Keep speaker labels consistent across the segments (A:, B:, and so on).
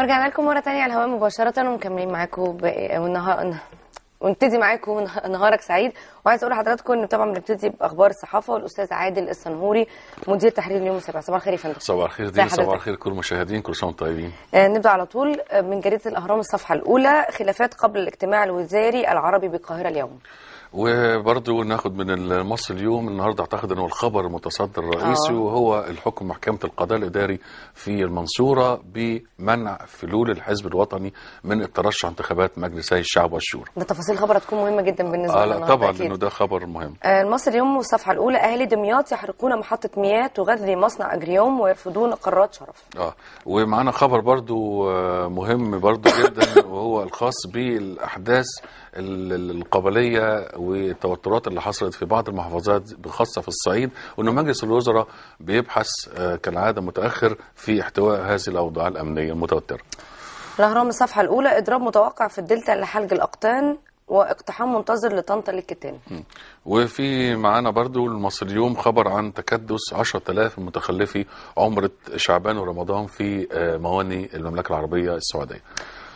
A: رجعنا لكم مرة تانية على الهواء مباشرة ومكملين معاكم والنهارده ونبتدي معاكم نهارك سعيد وعايز اقول لحضراتكم ان طبعا بنبتدي باخبار الصحافه والاستاذ عادل الصنهوري مدير تحرير اليوم السابع صباح الخير يا فندم
B: صباح الخير دي صباح الخير كل المشاهدين كل سنه وانتم طيبين
A: آه نبدا على طول من جريده الاهرام الصفحه الاولى خلافات قبل الاجتماع الوزاري العربي بالقاهره اليوم
B: وبرضه ناخد من مصر اليوم النهارده اعتقد ان هو الخبر المتصدر الرئيسي آه. وهو الحكم محكمه القضاء الاداري في المنصوره بمنع فلول الحزب الوطني من الترشح انتخابات مجلسي الشعب والشورى.
A: ده تفاصيل الخبر هتكون مهمه جدا بالنسبه آه لنا طبعا لانه
B: ده خبر مهم.
A: آه المصري اليوم الصفحه الاولى اهالي دمياط يحرقون محطه مياه تغذي مصنع اجريوم ويرفضون قرارات شرف.
B: اه ومعانا خبر برضه آه مهم برضه جدا وهو الخاص بالاحداث القبليه والتوترات اللي حصلت في بعض المحافظات خاصة في الصعيد وأن مجلس الوزراء بيبحث آه، كالعادة متأخر في احتواء هذه الأوضاع الأمنية المتوترة
A: الأهرام الصفحة الأولى إضراب متوقع في الدلتا لحلق الأقطان واقتحام منتظر لطنطا للكتان
B: وفي معانا برضو المصري اليوم خبر عن تكدس 10000 متخلفي عمرة شعبان ورمضان في آه، مواني المملكة العربية السعودية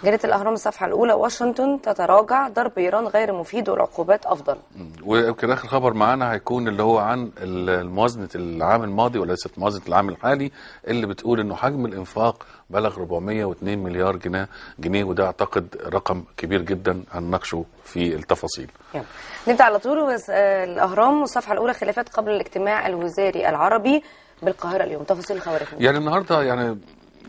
A: جريت الأهرام الصفحة الأولى واشنطن تتراجع ضرب إيران غير مفيد والعقوبات أفضل
B: ويمكن آخر خبر معانا هيكون اللي هو عن الموازنه العام الماضي وليست موازنة العام الحالي اللي بتقول إنه حجم الإنفاق بلغ 402 مليار جنيه جنيه وده أعتقد رقم كبير جدا هنناقشه في التفاصيل
A: نبدأ على طول الأهرام والصفحة الأولى خلافات قبل الاجتماع الوزاري العربي بالقاهرة اليوم تفاصيل الخوارزمي
B: يعني النهاردة يعني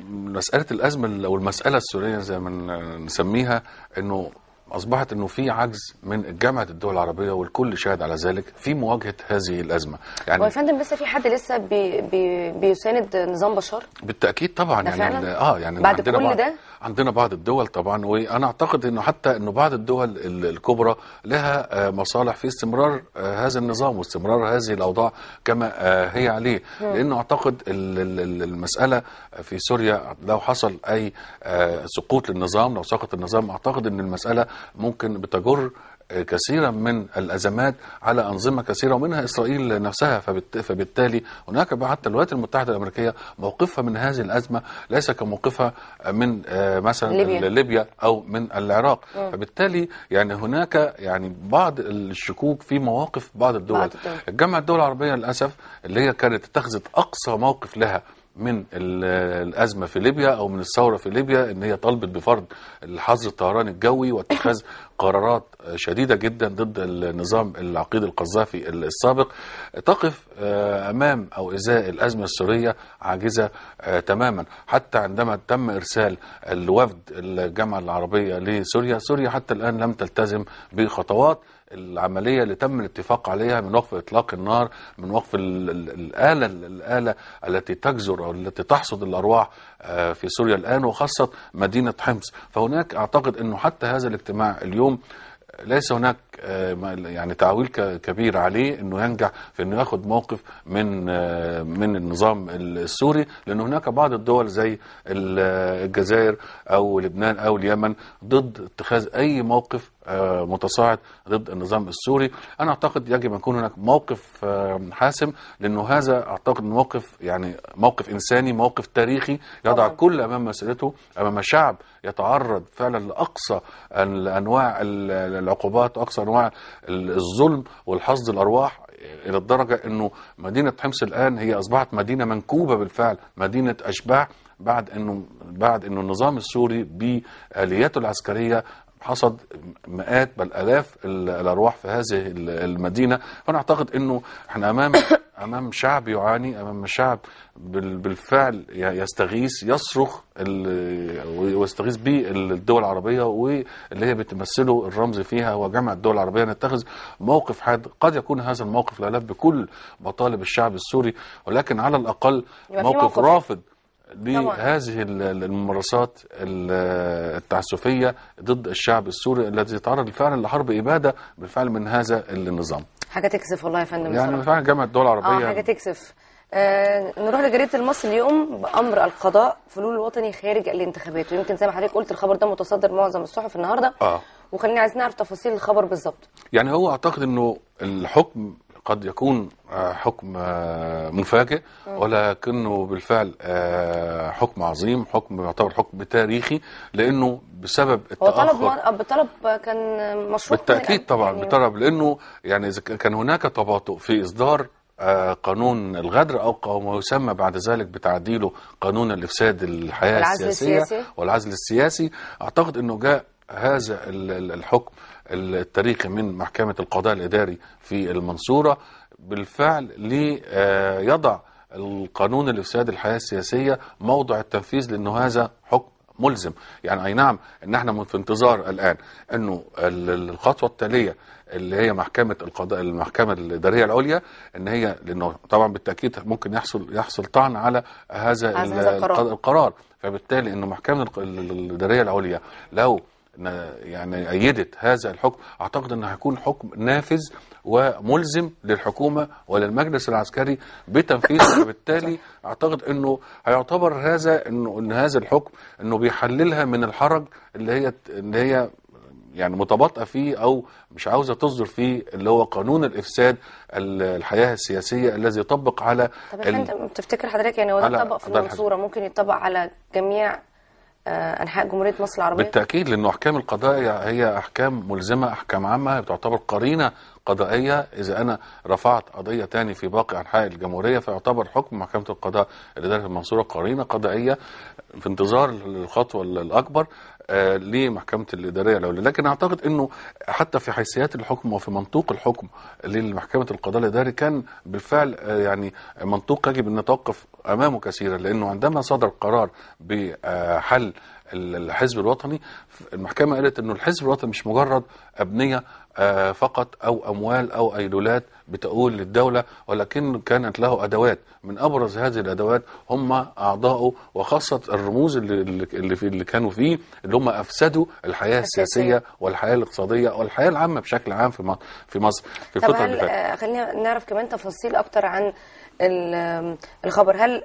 B: مساله الازمه او المساله السوريه زي ما نسميها انه اصبحت انه في عجز من جامعه الدول العربيه والكل شاهد على ذلك في مواجهه هذه الازمه يعني هو يا فندم
A: لسه في حد لسه بي بي بيساند نظام بشار
B: بالتاكيد طبعا يعني فعلا؟ اه يعني بعد كل ده عندنا بعض الدول طبعا وانا اعتقد انه حتى انه بعض الدول الكبرى لها آه، مصالح في استمرار آه، هذا النظام واستمرار هذه الاوضاع كما آه، هي عليه نعم. لانه اعتقد المساله في سوريا لو حصل اي سقوط للنظام لو سقط النظام اعتقد ان المساله ممكن بتجر كثيرا من الأزمات على أنظمة كثيرة ومنها إسرائيل نفسها فبالتالي هناك حتى الولايات المتحدة الأمريكية موقفها من هذه الأزمة ليس كموقفها من آه، مثلا ليبيا, ليبيا أو من العراق م. فبالتالي يعني هناك يعني بعض الشكوك في مواقف بعض الدول, بعض الدول. الجامعة الدول العربية للأسف اللي هي كانت اتخذت أقصى موقف لها من الأزمة في ليبيا أو من الثورة في ليبيا أن هي طالبت بفرض الحظر الطيران الجوي واتخاذ قرارات شديدة جدا ضد النظام العقيد القذافي السابق تقف آه، أمام أو إزاء الأزمة السورية عاجزة آه، تماما حتى عندما تم إرسال الوفد الجامعة العربية لسوريا سوريا حتى الآن لم تلتزم بخطوات العملية اللي تم الاتفاق عليها من وقف إطلاق النار من وقف الآلة الآلة التي تجزر أو التي تحصد الأرواح آه، في سوريا الآن وخاصة مدينة حمص فهناك أعتقد أنه حتى هذا الاجتماع اليوم ليس هناك آه، يعني تعويل كبير عليه انه ينجح في انه ياخد موقف من آه، من النظام السوري لان هناك بعض الدول زي آه، الجزائر او لبنان او اليمن ضد اتخاذ اي موقف متصاعد ضد النظام السوري انا اعتقد يجب ان يكون هناك موقف حاسم لانه هذا اعتقد موقف يعني موقف انساني موقف تاريخي يضع كل امام مسألته امام شعب يتعرض فعلا لاقصى انواع العقوبات اقصى انواع الظلم والحصد الارواح الى الدرجه انه مدينه حمص الان هي اصبحت مدينه منكوبه بالفعل مدينه اشباح بعد انه بعد انه النظام السوري بالياته العسكريه حصد مئات بل الاف الارواح في هذه المدينه فانا اعتقد انه احنا امام امام شعب يعاني امام شعب بالفعل يستغيث يصرخ ويستغيث به الدول العربيه واللي هي بتمثله الرمز فيها وجامعه الدول العربيه نتخذ موقف حاد قد يكون هذا الموقف لا بكل مطالب الشعب السوري ولكن على الاقل موقف, موقف رافض لهذه الممارسات التعسفيه ضد الشعب السوري الذي تعرض فعلا لحرب اباده بالفعل من هذا النظام
A: حاجه تكسف والله يا فندم يعني
B: فعلا جامعه الدول آه، العربيه اه حاجه
A: تكسف آه نروح لجريده المصري اليوم بامر القضاء فلول الوطني خارج الانتخابات ويمكن زي ما حضرتك قلت الخبر ده متصدر معظم الصحف النهارده اه وخلينا عايزين نعرف تفاصيل الخبر بالظبط
B: يعني هو اعتقد انه الحكم قد يكون آه، حكم آه، مفاجئ آه. ولكنه بالفعل حكم عظيم حكم يعتبر حكم تاريخي لانه بسبب التاخر هو
A: طلب طلب كان مشروع بالتاكيد طبعا يعني بطلب
B: لانه يعني كان هناك تباطؤ في اصدار قانون الغدر او ما يسمى بعد ذلك بتعديله قانون الافساد الحياه السياسيه السياسي. والعزل السياسي اعتقد انه جاء هذا الحكم التاريخي من محكمة القضاء الإداري في المنصورة بالفعل ليضع آه، القانون الإفساد الحياة السياسية موضع التنفيذ لأنه هذا حكم ملزم يعني أي نعم أن احنا في انتظار الآن أنه الخطوة التالية اللي هي محكمة القضاء المحكمة الإدارية العليا إن هي لأنه طبعا بالتأكيد ممكن يحصل يحصل طعن على هذا, هذا القرار. القرار فبالتالي أنه محكمة الإدارية العليا لو يعني أيدت هذا الحكم أعتقد أنه هيكون حكم نافذ وملزم للحكومة وللمجلس العسكري بتنفيذه وبالتالي أعتقد أنه هيعتبر هذا أنه إن هذا الحكم أنه بيحللها من الحرج اللي هي اللي هي يعني متباطئه فيه او مش عاوزه تصدر فيه اللي هو قانون الافساد الحياه السياسيه الذي يطبق على طب ال...
A: تفتكر حضرتك يعني هو ده طبق في المنصوره ممكن يطبق على جميع آه، انحاء جمهوريه مصر العربيه
B: بالتاكيد لانه احكام القضاء هي احكام ملزمه احكام عامه تعتبر قرينه قضائيه اذا انا رفعت قضيه تاني في باقي انحاء الجمهوريه فيعتبر حكم محكمه القضاء دارت المنصوره قرينه قضائيه في انتظار الخطوه الاكبر آه، لمحكمه الاداريه الاولى لكن اعتقد انه حتى في حيثيات الحكم وفي منطوق الحكم لمحكمه القضاء الاداري كان بالفعل آه، يعني منطوق يجب ان نتوقف امامه كثيرا لانه عندما صدر قرار بحل الحزب الوطني المحكمه قالت انه الحزب الوطني مش مجرد ابنيه آه، فقط او اموال او ايدولات بتؤول للدوله ولكن كانت له ادوات من ابرز هذه الادوات هم اعضائه وخاصه الرموز اللي اللي, في اللي كانوا فيه اللي هم افسدوا الحياه السياسيه والحياه الاقتصاديه والحياه العامه بشكل عام في في مصر في الفتره اللي فاتت آه،
A: خلينا نعرف كمان تفاصيل اكتر عن الخبر هل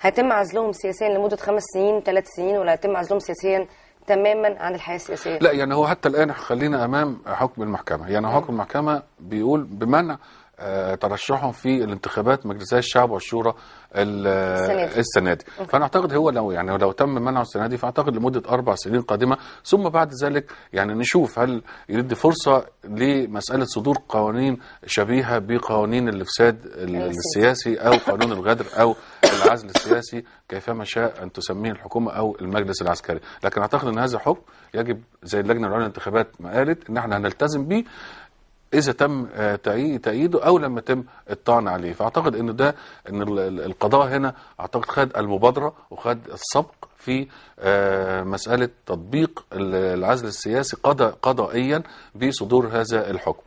A: هيتم عزلهم سياسيا لمده خمس سنين ثلاث سنين ولا هيتم عزلهم سياسيا تماما عن الحياه السياسيه؟ لا
B: يعني هو حتى الان خلينا امام حكم المحكمه، يعني حكم المحكمه بيقول بمنع آه، ترشحهم في الانتخابات مجلسي الشعب والشورى السنة دي, السنة دي. فانا اعتقد هو لو يعني لو تم منعه السنه دي فاعتقد لمده اربع سنين قادمه ثم بعد ذلك يعني نشوف هل يدي فرصه لمساله صدور قوانين شبيهه بقوانين الافساد السياسي او قانون الغدر او العزل السياسي كيفما شاء ان تسميه الحكومه او المجلس العسكري لكن اعتقد ان هذا حكم يجب زي اللجنه العليا للانتخابات ما قالت ان احنا هنلتزم بيه اذا تم آه، تأييده او لما تم الطعن عليه فاعتقد ان ده ان القضاء هنا اعتقد خد المبادره وخد السبق في آه، مساله تطبيق العزل السياسي قضائيا بصدور هذا الحكم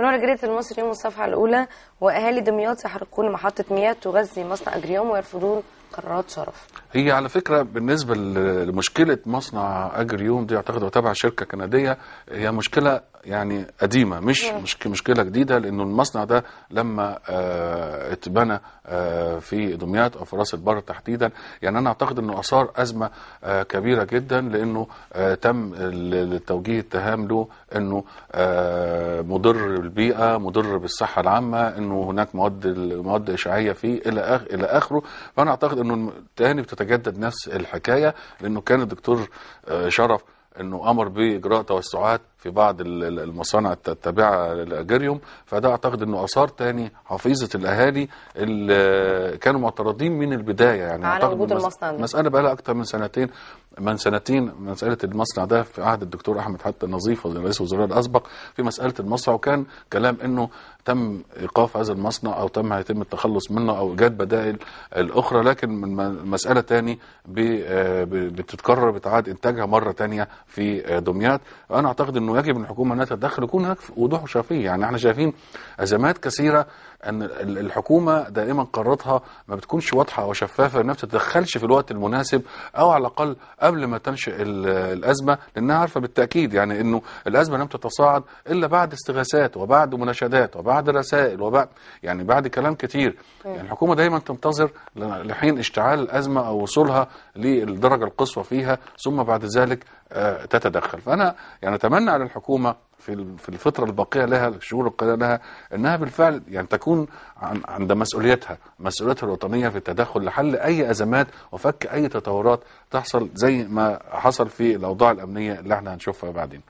A: نور جريدة المصري يوم الصفحة الأولى وأهالي دمياط سيحرقون محطة مياه تغذي مصنع أجريوم ويرفضون قرارات شرف
B: هي على فكرة بالنسبة لمشكلة مصنع أجريوم دي أعتقد وتابع شركة كندية هي مشكلة يعني قديمه مش آه. مش مشكله جديده لانه المصنع ده لما آه، اتبنى آه، في دمياط او في راس البر تحديدا يعني انا اعتقد انه اثار ازمه كبيره جدا لانه تم التوجيه اتهام له انه مضر بالبيئه مضر بالصحه العامه انه هناك مواد مواد اشعاعيه فيه الى أخ الى اخره فانا اعتقد انه تاني بتتجدد نفس الحكايه لانه كان الدكتور شرف انه امر باجراء توسعات في بعض المصانع التابعة لأجيريوم فده أعتقد أنه أثار تاني حفيظة الأهالي اللي كانوا معترضين من البداية يعني على وجود المصنع مسألة بقى لها أكتر من سنتين من سنتين مسألة المصنع ده في عهد الدكتور أحمد حتى النظيف رئيس الوزراء الأسبق في مسألة المصنع وكان كلام أنه تم إيقاف هذا المصنع أو تم هيتم التخلص منه أو إيجاد بدائل الأخرى لكن من مسألة تاني آه، بتتكرر بتعاد إنتاجها مرة تانية في دمياط أنا أعتقد أنه انه يجب الحكومه انها تتدخل يكون هناك وضوح وشفافيه يعني احنا شايفين ازمات كثيره ان الحكومه دائما قراراتها ما بتكونش واضحه او شفافه انها ما بتتدخلش في الوقت المناسب او على الاقل قبل ما تنشئ الازمه لانها عارفه بالتاكيد يعني انه الازمه لم تتصاعد الا بعد استغاثات وبعد مناشدات وبعد رسائل وبعد يعني بعد كلام كتير طيب. يعني الحكومه دايما تنتظر لحين اشتعال الازمه او وصولها للدرجه القصوى فيها ثم بعد ذلك آه، تتدخل فانا يعني اتمنى على الحكومه في في الفتره الباقيه لها الشهور القادمه لها انها بالفعل يعني تكون عند مسؤوليتها مسؤوليتها الوطنيه في التدخل لحل اي ازمات وفك اي تطورات تحصل زي ما حصل في الاوضاع الامنيه اللي احنا هنشوفها بعدين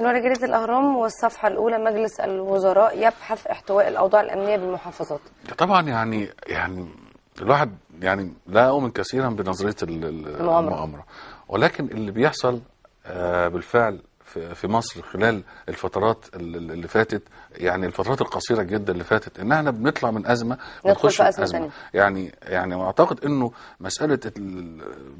A: نور جريدة الأهرام والصفحة الأولى مجلس الوزراء يبحث احتواء الأوضاع الأمنية بالمحافظات
B: طبعا يعني يعني الواحد يعني لا أؤمن كثيرا بنظرية المؤامرة ولكن اللي بيحصل آه، بالفعل في مصر خلال الفترات اللي فاتت يعني الفترات القصيره جدا اللي فاتت ان احنا بنطلع من ازمه بنخش في ازمه, أزمة. يعني يعني اعتقد انه مساله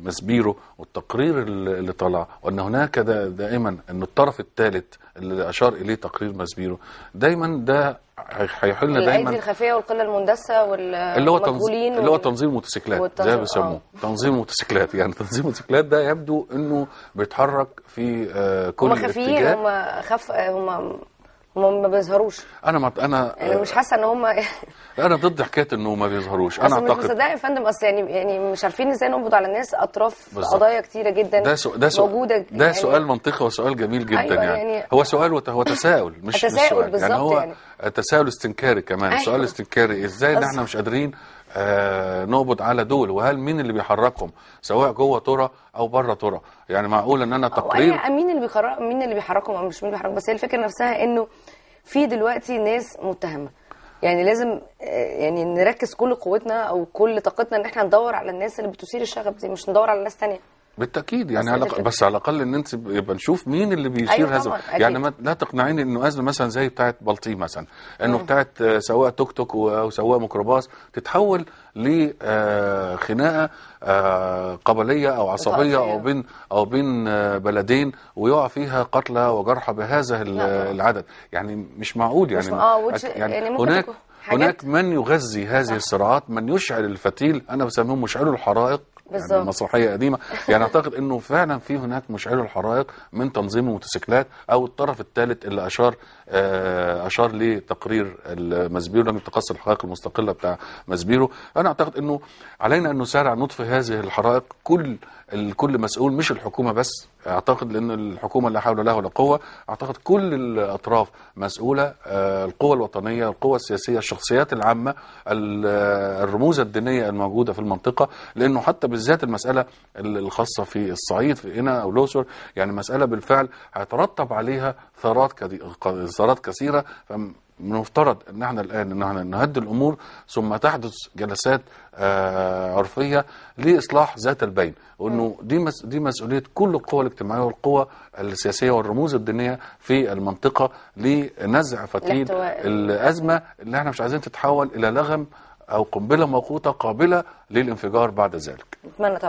B: مسبيرو والتقرير اللي طلع وان هناك دائما ان الطرف الثالث اللي اشار اليه تقرير مسبيرو دايما ده هيحلنا دايما الايدي
A: الخفيه والقله المندسه والمجهولين اللي هو
B: تنظيم الموتوسيكلات زي ما بيسموه آه. تنظيم الموتوسيكلات يعني تنظيم الموتوسيكلات ده يبدو انه بيتحرك في آه، كل هم خفيين هم
A: خف هم هم ما بيظهروش
B: انا ما انا انا يعني مش حاسه ان هم انا ضد حكايه انه ما بيظهروش انا اعتقد مش مصدقه
A: يا فندم اصل يعني يعني مش عارفين ازاي نقبض على الناس اطراف قضايا كتيره جدا ده سو... ده سو... موجوده ده يعني... سؤال
B: منطقي وسؤال جميل جدا أيوة يعني. يعني هو سؤال وت... هو تساؤل مش تساؤل يعني بالظبط يعني هو يعني. تساؤل استنكاري كمان أيوة. سؤال استنكاري ازاي ان احنا مش قادرين آه نقبض على دول وهل مين اللي بيحركهم سواء جوه ترى او بره ترى يعني معقول ان انا تقرير
A: مين اللي بيقرر مين اللي بيحركهم او مش مين بيحركهم بس هي الفكره نفسها انه في دلوقتي ناس متهمه يعني لازم آه، يعني نركز كل قوتنا او كل طاقتنا ان احنا ندور على الناس اللي بتثير الشغب دي مش ندور على ناس ثانيه
B: بالتاكيد يعني على الأقل بس على الاقل ان انت يبقى نشوف مين اللي بيشير أيوة هذا يعني ما لا تقنعيني انه ازمه مثلا زي بتاعه بلطيم مثلا انه بتاعه سواق توك توك وسواء ميكروباص تتحول لخناقه آه، آه، قبليه او عصبيه او بين او بين آه، بلدين ويقع فيها قتلى وجرحى بهذا العدد يعني مش معقول يعني مش آه يعني, يعني هناك حاجات. هناك من يغذي هذه الصراعات من يشعل الفتيل انا بسميهم مشعلو الحرائق بالزبط. يعني مسرحيه قديمه يعني اعتقد انه فعلا في هناك مشعل الحرائق من تنظيم الموتوسيكلات او الطرف الثالث اللي اشار آه، اشار لتقرير تقرير مزبيرو لم يتقصى الحقائق المستقله بتاع مزبيرو انا اعتقد انه علينا ان نسارع نطفئ هذه الحرائق كل الكل مسؤول مش الحكومه بس اعتقد لان الحكومه لا حول لها ولا قوه اعتقد كل الاطراف مسؤوله آه، القوى الوطنيه القوى السياسيه الشخصيات العامه الرموز الدينيه الموجوده في المنطقه لانه حتى بالذات المساله الخاصه في الصعيد في هنا او الاقصر يعني مساله بالفعل هيترتب عليها ثارات استفسارات كثيرة فمن المفترض ان احنا الان ان احنا نهدي الامور ثم تحدث جلسات آه، عرفيه لاصلاح ذات البين وانه دي مس دي مسؤوليه كل القوى الاجتماعيه والقوى السياسيه والرموز الدينيه في المنطقه لنزع فتيل الازمه اللي احنا مش عايزين تتحول الى لغم او قنبله موقوته قابله للانفجار بعد ذلك.
A: نتمنى طبعا